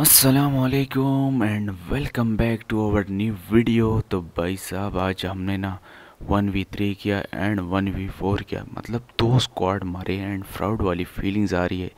असलकम and welcome back to our new video तो भाई साहब आज हमने ना वन वी थ्री किया एंड वन वी फोर किया मतलब दो स्क्वाड मारे एंड फ्राउड वाली फीलिंग्स आ रही है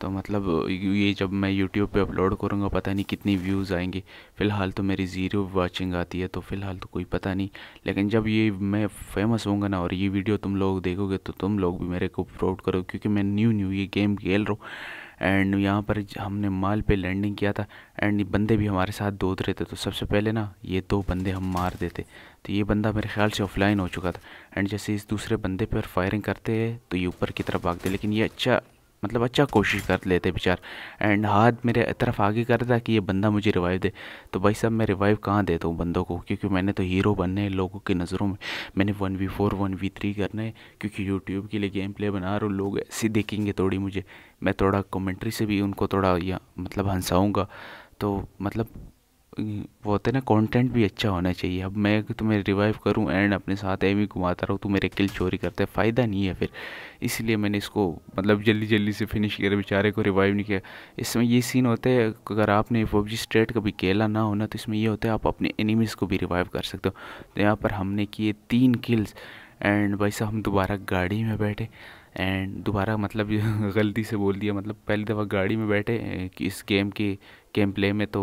तो मतलब ये जब मैं यूट्यूब पे अपलोड करूँगा पता नहीं कितनी व्यूज़ आएंगे फ़िलहाल तो मेरी ज़ीरो वाचिंग आती है तो फ़िलहाल तो कोई पता नहीं लेकिन जब ये मैं फेमस होऊंगा ना और ये वीडियो तुम लोग देखोगे तो तुम लोग भी मेरे को अपलोड करो क्योंकि मैं न्यू न्यू ये गेम खेल रहा हूँ एंड यहाँ पर हमने माल पे लैंडिंग किया था एंड बंदे भी हमारे साथ दो रहे थे तो सबसे पहले ना ये दो बंदे हम मार देते तो ये बंदा मेरे ख्याल से ऑफलाइन हो चुका था एंड जैसे इस दूसरे बंदे पर फायरिंग करते हैं तो ये ऊपर की तरफ भागते लेकिन ये अच्छा मतलब अच्छा कोशिश कर लेते बेचार एंड हाथ मेरे तरफ आगे कर रहा कि ये बंदा मुझे रिवाइव दे तो भाई साहब मैं रिवाइव कहाँ देता हूँ बंदों को क्योंकि मैंने तो हीरो बनने हैं लोगों की नज़रों में मैंने one V four one V three करना है क्योंकि यूट्यूब के लिए गेम प्ले बना रहा हूँ लोग ऐसे देखेंगे थोड़ी मुझे मैं थोड़ा कमेंट्री से भी उनको थोड़ा या मतलब हंसाऊँगा तो मतलब वो होते ना कंटेंट भी अच्छा होना चाहिए अब मैं तुम्हें रिवाइव करूं एंड अपने साथ एम ही e घुमाता रहूँ तू तो मेरे किल चोरी करते है फ़ायदा नहीं है फिर इसलिए मैंने इसको मतलब जल्दी जल्दी से फिनिश किया बेचारे को रिवाइव नहीं किया इसमें ये सीन होता है अगर आपने पबजी स्ट्रेट कभी खेला ना होना तो इसमें ये होता है आप अपने एनिमीज़ को भी रिवाइव कर सकते हो तो यहाँ पर हमने किए तीन किल्स एंड भाई साहब हम दोबारा गाड़ी में बैठे एंड दोबारा मतलब गलती से बोल दिया मतलब पहली दफ़ा गाड़ी में बैठे कि इस गेम के गेम प्ले में तो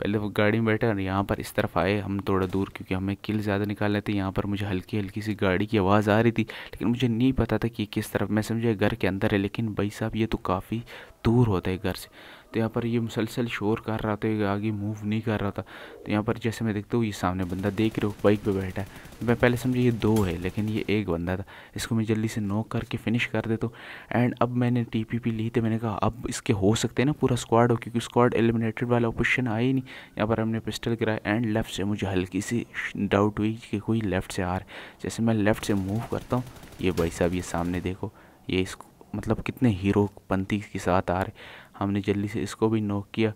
पहले वो गाड़ी में बैठे और यहाँ पर इस तरफ आए हम थोड़ा दूर क्योंकि हमें किल ज़्यादा निकाल थे यहाँ पर मुझे हल्की हल्की सी गाड़ी की आवाज़ आ रही थी लेकिन मुझे नहीं पता था कि किस तरफ मैं समझा घर के अंदर है लेकिन भाई साहब ये तो काफ़ी दूर होता है घर से तो यहाँ पर ये मुसलसल शोर कर रहा था आगे मूव नहीं कर रहा था तो यहाँ पर जैसे मैं देखता हूँ ये सामने बंदा देख रहे हो बाइक पे बैठा है तो मैं पहले समझे ये दो है लेकिन ये एक बंदा था इसको मैं जल्दी से नोक करके फिनिश कर देता हूँ एंड अब मैंने टी पी पी ली तो मैंने कहा अब इसके हो सकते हैं ना पूरा स्क्वाड हो क्योंकि स्क्वाड एलिमिनेटेड वाला ऑपोजिशन आया ही नहीं यहाँ पर हमने पिस्टल गिराया एंड लेफ़्ट से मुझे हल्की सी डाउट हुई कि कोई लेफ़्ट से आ रहा है जैसे मैं लेफ़्ट से मूव करता हूँ ये भाई साहब ये सामने देखो ये इसको मतलब कितने हीरो पंथी के साथ आ रहे हमने जल्दी से इसको भी नोक किया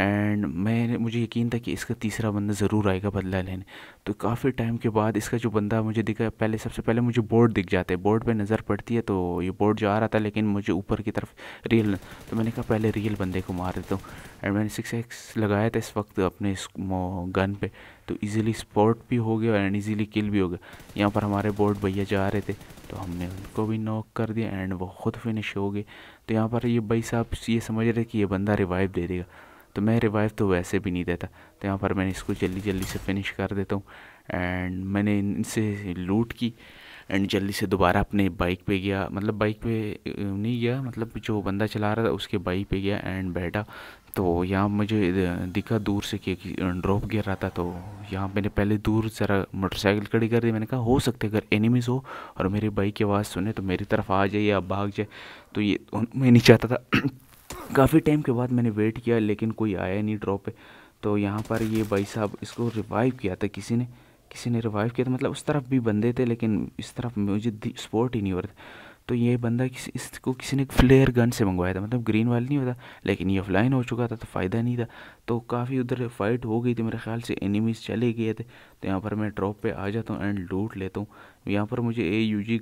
एंड मैंने मुझे यकीन था कि इसका तीसरा बंदा ज़रूर आएगा बदला लेने तो काफ़ी टाइम के बाद इसका जो बंदा मुझे दिखा पहले सबसे पहले मुझे बोर्ड दिख जाते हैं बोर्ड पे नज़र पड़ती है तो ये बोर्ड जो आ रहा था लेकिन मुझे ऊपर की तरफ रियल तो मैंने कहा पहले रियल बंदे को मार देता हूँ एंड मैंने सिक्स एक्स लगाया था इस वक्त अपने इस गन पर तो ईज़िली स्पॉट भी हो गया एंड ईज़िली किल भी हो गया यहाँ पर हमारे बोर्ड भैया जा रहे थे तो हमने उनको भी नॉक कर दिया एंड वो ख़ुद फिनिश हो गए तो यहाँ पर ये भाई साहब ये समझ रहे कि ये बंदा रिवाइव दे देगा तो मैं रिवाइव तो वैसे भी नहीं देता तो यहाँ पर मैंने इसको जल्दी जल्दी से फिनिश कर देता हूँ एंड मैंने इनसे लूट की एंड जल्दी से दोबारा अपने बाइक पे गया मतलब बाइक पे नहीं गया मतलब जो बंदा चला रहा था उसके बाइक पे गया एंड बैठा तो यहाँ मुझे दिखा दूर से कि ड्रॉप गिर रहा था तो यहाँ मैंने पहले दूर ज़रा मोटरसाइकिल खड़ी कर दी मैंने कहा हो सकते अगर एनिमीज़ हो और मेरी बाइक की आवाज़ सुने तो मेरी तरफ आ जाए या भाग जाए तो ये मैं नहीं चाहता था काफ़ी टाइम के बाद मैंने वेट किया लेकिन कोई आया नहीं ड्रॉप पे तो यहाँ पर ये भाई साहब इसको रिवाइव किया था किसी ने किसी ने रिवाइव किया था मतलब उस तरफ भी बंदे थे लेकिन इस तरफ मुझे स्पोर्ट ही नहीं हो रहा तो ये बंदा किसी इसको किसी ने फ्लेयर गन से मंगवाया था मतलब ग्रीन वाला नहीं होता लेकिन ये ऑफलाइन हो चुका था तो फ़ायदा नहीं था तो काफ़ी उधर फाइट हो गई थी मेरे ख्याल से एनिमीज़ चले गए थे तो यहाँ पर मैं ड्रॉप पे आ जाता हूँ एंड लूट लेता हूँ यहाँ पर मुझे ए यू जी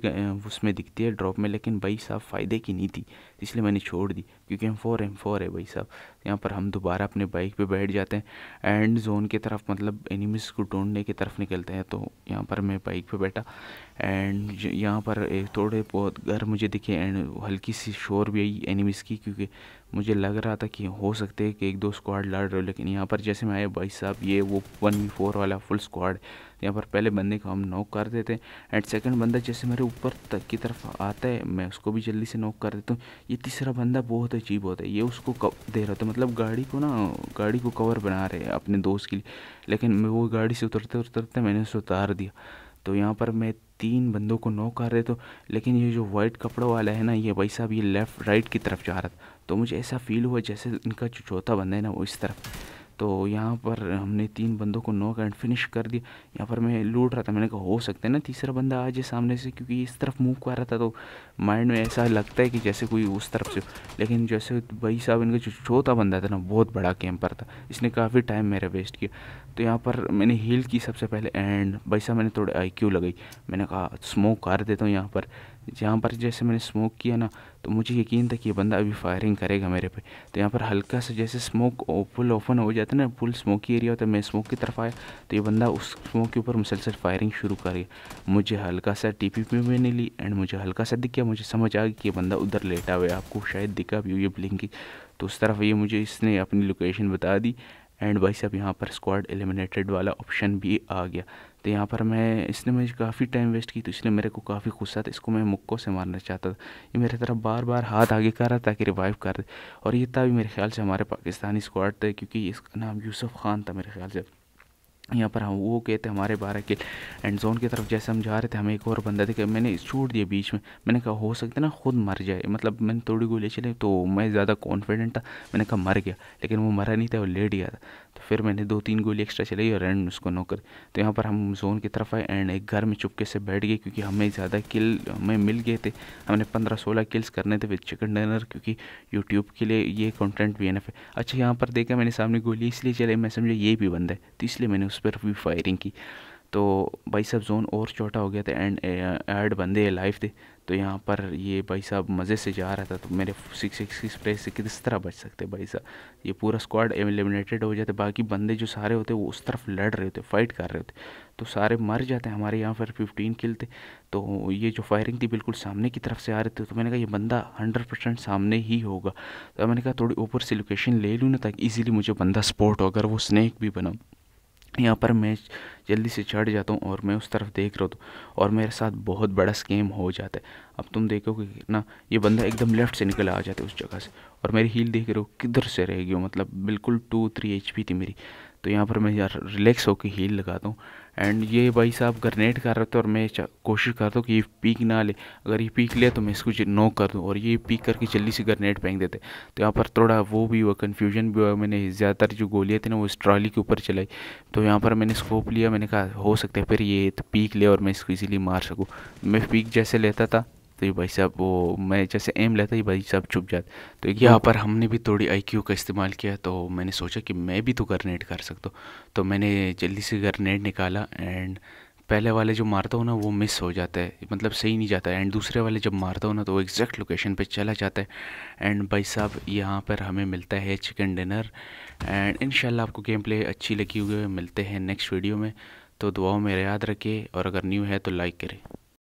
उसमें दिखती है ड्रॉप में लेकिन भाई साहब फ़ायदे की नहीं थी इसलिए मैंने छोड़ दी क्योंकि एम फोर एम फोर है भाई साहब यहाँ पर हम दोबारा अपने बाइक पे बैठ जाते हैं एंड जोन की तरफ मतलब एनिमीज़ को ढूंढने की तरफ निकलते हैं तो यहाँ पर मैं बाइक पर बैठा एंड यहाँ पर थोड़े बहुत घर मुझे दिखे एंड हल्की सी शोर भी आई एनिमीज़ की क्योंकि मुझे लग रहा था कि हो सकते हैं कि एक दो स्क्वाड लड़ रहे हो लेकिन यहाँ पर जैसे मैं आया भाई साहब ये वो वन वी फोर वाला फुल स्क्वाड यहाँ पर पहले बंदे को हम नॉक कर देते हैं एंड सेकंड बंदा जैसे मेरे ऊपर तक की तरफ आता है मैं उसको भी जल्दी से नॉक कर देता हूँ ये तीसरा बंदा बहुत अजीब होता है ये उसको दे रहा होता है मतलब गाड़ी को ना गाड़ी को कवर बना रहे हैं अपने दोस्त के लिए लेकिन मैं वो गाड़ी से उतरते उतरते मैंने उसे उतार दिया तो यहाँ पर मैं तीन बंदों को नो कर रहे तो लेकिन ये जो वाइट कपड़ों वाला है ना ये भाई साहब ये लेफ़्ट राइट की तरफ जा रहा था तो मुझे ऐसा फील हुआ जैसे इनका जो चौथा बंदा है ना वो इस तरफ तो यहाँ पर हमने तीन बंदों को नॉक एंड फिनिश कर दिया यहाँ पर मैं लूट रहा था मैंने कहा हो सकता है ना तीसरा बंदा आ जाए सामने से क्योंकि इस तरफ मूव कर रहा था तो माइंड में ऐसा लगता है कि जैसे कोई उस तरफ से लेकिन जैसे भाई साहब इनका जो छोटा बंदा था ना बहुत बड़ा कैंपर था इसने काफ़ी टाइम मेरा वेस्ट किया तो यहाँ पर मैंने हील की सबसे पहले एंड भाई साहब मैंने थोड़े आई लगाई मैंने कहा स्मोक कर देता हूँ यहाँ पर यहाँ पर जैसे मैंने स्मोक किया ना तो मुझे यकीन था कि ये बंदा अभी फायरिंग करेगा मेरे पे तो यहाँ पर हल्का सा जैसे स्मोक फुल ओपन हो जाता है ना फुल स्मोकी एरिया होता है मैं स्मोक की तरफ आया तो ये बंदा उस स्मोक के ऊपर मुसलसल फायरिंग शुरू गया मुझे हल्का सा टी पी भी मैंने ली एंड मुझे हल्का सा दिख गया मुझे समझ आ गया कि ये बंदा उधर लेटा हुआ है आपको शायद दिखा भी ये ब्लिंकिंग तो उस तरफ ये मुझे इसने अपनी लोकेशन बता दी एंड वाइस अब यहाँ पर स्क्वाड एलिमिनेटेड वाला ऑप्शन भी आ गया तो यहाँ पर मैं इसने मुझे काफ़ी टाइम वेस्ट की तो इसलिए मेरे को काफ़ी गुस्सा था इसको मैं मुक्को से मारना चाहता था ये मेरे तरफ बार बार हाथ आगे कर रहा ताकि रिवाइव कर दे और ये था भी मेरे ख्याल से हमारे पाकिस्तानी स्क्वाड थे क्योंकि इसका नाम यूसुफ खान था मेरे ख्याल से यहाँ पर हम वो कहते थे हमारे बारह किल एंड जोन की तरफ जैसे हम जा रहे थे हमें एक और बंदा देखा मैंने छूट दिया बीच में मैंने कहा हो सकता ना खुद मर जाए मतलब मैंने थोड़ी गोली चली तो मैं ज़्यादा कॉन्फिडेंट था मैंने कहा मर गया लेकिन वो मरा नहीं था वो लेट गया था तो फिर मैंने दो तीन गोली एक्स्ट्रा चलाई और एंड उसको नौकर तो यहाँ पर हम जोन की तरफ आए एंड एक घर में चुपके से बैठ गए क्योंकि हमें ज़्यादा किल हमें मिल गए थे हमने पंद्रह सोलह किल्स करने थे विद चिकन डिनर क्योंकि यूट्यूब के लिए ये कॉन्टेंट भी है अच्छा यहाँ पर देखा मैंने सामने गोली इसलिए चलाई मैं समझा ये भी बंदा है तो इसलिए मैंने उस पर भी फायरिंग की तो भाई साहब जोन और छोटा हो गया था एंड एड uh, बंदे लाइफ थे तो यहाँ पर ये भाई साहब मज़े से जा रहा था तो मेरे सिक्स सिक्स की स्प्रे से किस तरह बच सकते भाई साहब ये पूरा स्क्वाड एलिमिनेटेड हो जाते बाकी बंदे जो सारे होते वो उस तरफ लड़ रहे होते फाइट कर रहे होते तो सारे मर जाते हमारे यहाँ पर फिफ्टीन किल थे तो ये जो फायरिंग थी बिल्कुल सामने की तरफ से आ रहे थे तो मैंने कहा ये बंदा हंड्रेड परसेंट सामने ही होगा तो मैंने कहा थोड़ी ऊपर से लोकेशन ले लूँ ना ताकि ईजिली मुझे बंदा स्पोर्ट हो अगर वो स्नैक भी बना यहाँ पर मैं जल्दी से चढ़ जाता हूँ और मैं उस तरफ देख रहा हूँ और मेरे साथ बहुत बड़ा स्कैम हो जाता है अब तुम देखोगे कितना ये बंदा एकदम लेफ्ट से निकल आ जाता है उस जगह से और मेरी हील देख रहे हो किधर से रहेगी मतलब बिल्कुल टू थ्री एच थी मेरी तो यहाँ पर मैं यार रिलैक्स होकर हील लगाता हूँ एंड ये भाई साहब ग्रनेड कर रहे थे और मैं कोशिश करता हूँ कि ये पीक ना ले अगर ये पीक ले तो मैं इसको नो कर दूँ और ये पीक करके जल्दी से ग्रनेड फेंक देते तो यहाँ पर थोड़ा वो भी हुआ कन्फ्यूजन भी हुआ मैंने ज़्यादातर जो गोलियाँ थी ना वो इस ट्रॉली के ऊपर चलाई तो यहाँ पर मैंने स्कोप लिया मैंने कहा हो सकता है फिर ये तो पीक ले और मैं इसको ईजिली मार सकूँ मैं पीक जैसे लेता था तो ये भाई साहब वो मैं जैसे एम लेता ये भाई साहब छुप जाता तो यहाँ पर हमने भी थोड़ी आई का इस्तेमाल किया तो मैंने सोचा कि मैं भी तो ग्रनेड कर सकता हूँ तो मैंने जल्दी से ग्रनेड निकाला एंड पहले वाले जो मारता हो ना वो मिस हो जाता है मतलब सही नहीं जाता एंड दूसरे वाले जब मारता हो ना तो वो एग्जैक्ट लोकेशन पे चला जाता है एंड भाई साहब यहाँ पर हमें मिलता है चिकन डिनर एंड इन आपको गेम प्ले अच्छी लगी हुई है मिलते हैं नेक्स्ट वीडियो में तो दुआओं में याद रखिए और अगर न्यू है तो लाइक करें